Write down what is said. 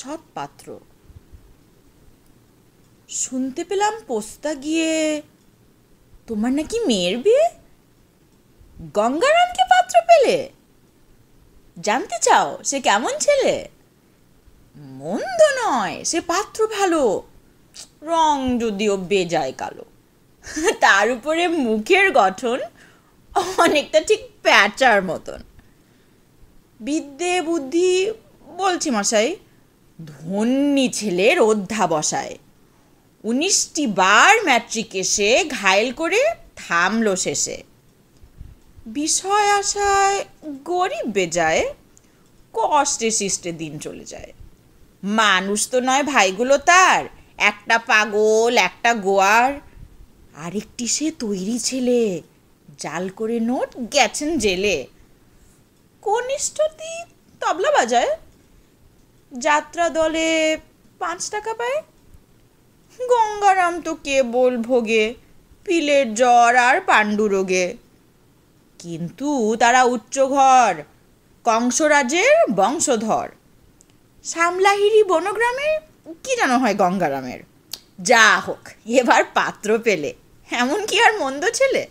সৎ পাত্র শুনতে পেলাম পোস্তা গিয়ে তোমার নাকি মেয়ের বিয়ে গঙ্গারামকে পাত্র পেলে জানতে চাও সে কেমন ছেলে মন্দ নয় সে পাত্র ভালো রং যদিও বেজায় কালো তার উপরে মুখের গঠন অনেকটা ঠিক প্যাচার মতন বিদ্যে বুদ্ধি বলছি মশাই ধন্যি ছেলের অধ্যাবসায় উনিশটি বার ম্যাট্রিক এসে ঘায়েল করে থামল শেষে বিষয় আশায় গরিব বেজায় কষ্টে সৃষ্টে দিন চলে যায় মানুষ তো নয় ভাইগুলো তার একটা পাগল একটা গোয়ার আরেকটি সে তৈরি ছেলে জাল করে নোট গেছেন জেলে কনিষ্ঠটি তবলা বাজায় যাত্রা দলে পাঁচ টাকা পায় গঙ্গারাম তো কেবল ভোগে পিলের জ্বর আর পাণ্ডুরোগে কিন্তু তারা উচ্চঘর কংসরাজের বংশধর সামলাহিরি বনগ্রামে কি জানো হয় গঙ্গারামের যা হোক এবার পাত্র পেলে এমন কি আর মন্দ ছেলে